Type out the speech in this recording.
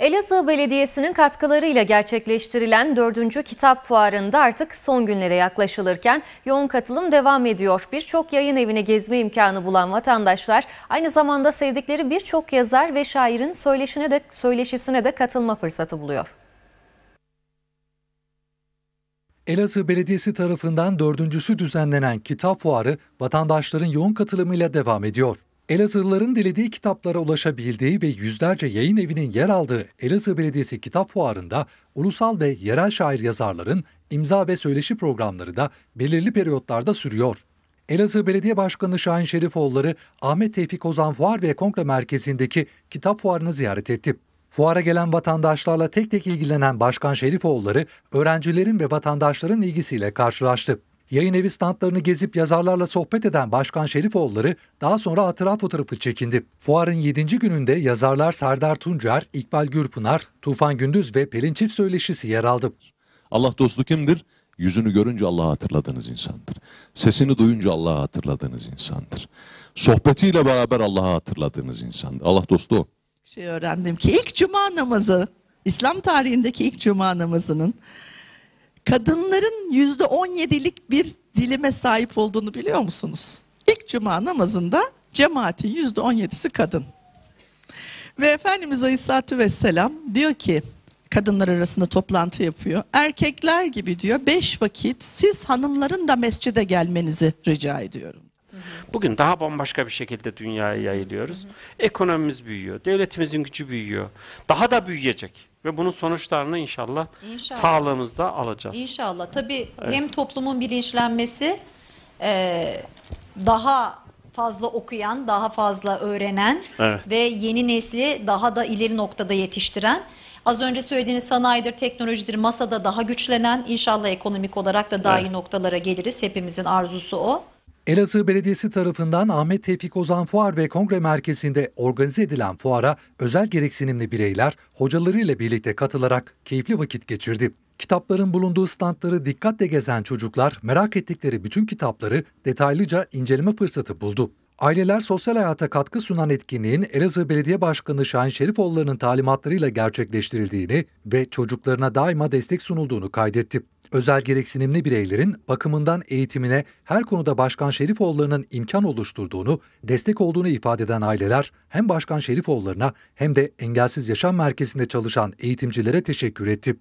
Elazığ Belediyesi'nin katkılarıyla gerçekleştirilen 4. Kitap Fuarı'nda artık son günlere yaklaşılırken yoğun katılım devam ediyor. Birçok yayın evine gezme imkanı bulan vatandaşlar aynı zamanda sevdikleri birçok yazar ve şairin söyleşine de, söyleşisine de katılma fırsatı buluyor. Elazığ Belediyesi tarafından dördüncüsü düzenlenen kitap fuarı vatandaşların yoğun katılımıyla devam ediyor. Elazığlıların dilediği kitaplara ulaşabildiği ve yüzlerce yayın evinin yer aldığı Elazığ Belediyesi Kitap Fuarı'nda ulusal ve yerel şair yazarların imza ve söyleşi programları da belirli periyotlarda sürüyor. Elazığ Belediye Başkanı Şahin Şerifoğulları, Ahmet Tevfik Ozan Fuar ve Kongre Merkezi'ndeki kitap fuarını ziyaret etti. Fuara gelen vatandaşlarla tek tek ilgilenen Başkan Şerifoğulları, öğrencilerin ve vatandaşların ilgisiyle karşılaştı. Yayın evi standlarını gezip yazarlarla sohbet eden Başkan Şerifoğulları daha sonra hatıra fotoğrafı çekindi. Fuarın 7. gününde yazarlar Serdar Tuncer, İkbal Gürpınar, Tufan Gündüz ve Pelin Çift söyleşisi yer aldı. Allah dostu kimdir? Yüzünü görünce Allah'ı hatırladığınız insandır. Sesini duyunca Allah'ı hatırladığınız insandır. Sohbetiyle beraber Allah'ı hatırladığınız insandır. Allah dostu o. Şey öğrendim ki ilk cuma namazı, İslam tarihindeki ilk cuma namazının kadınların yüzde on yedilik bir dilime sahip olduğunu biliyor musunuz? İlk cuma namazında cemaatin yüzde on yedisi kadın. Ve Efendimiz Aleyhisselatü Vesselam diyor ki kadınlar arasında toplantı yapıyor. Erkekler gibi diyor beş vakit siz hanımların da mescide gelmenizi rica ediyorum. Bugün daha bambaşka bir şekilde dünyaya yayılıyoruz. Ekonomimiz büyüyor, devletimizin gücü büyüyor. Daha da büyüyecek. Ve bunun sonuçlarını inşallah, inşallah. sağlığımızda alacağız. İnşallah. Tabii evet. hem toplumun bilinçlenmesi e, daha fazla okuyan, daha fazla öğrenen evet. ve yeni nesli daha da ileri noktada yetiştiren Az önce söylediğiniz sanayidir, teknolojidir, masada daha güçlenen, inşallah ekonomik olarak da daha evet. iyi noktalara geliriz. Hepimizin arzusu o. Elazığ Belediyesi tarafından Ahmet Tevfik Ozan Fuar ve Kongre Merkezi'nde organize edilen fuara özel gereksinimli bireyler hocalarıyla birlikte katılarak keyifli vakit geçirdi. Kitapların bulunduğu standları dikkatle gezen çocuklar merak ettikleri bütün kitapları detaylıca inceleme fırsatı buldu. Aileler sosyal hayata katkı sunan etkinliğin Elazığ Belediye Başkanı Şahin Şerifoğulları'nın talimatlarıyla gerçekleştirildiğini ve çocuklarına daima destek sunulduğunu kaydetti. Özel gereksinimli bireylerin bakımından eğitimine her konuda Başkan Şerifoğulları'nın imkan oluşturduğunu, destek olduğunu ifade eden aileler hem Başkan Şerifoğulları'na hem de Engelsiz Yaşam Merkezi'nde çalışan eğitimcilere teşekkür etti.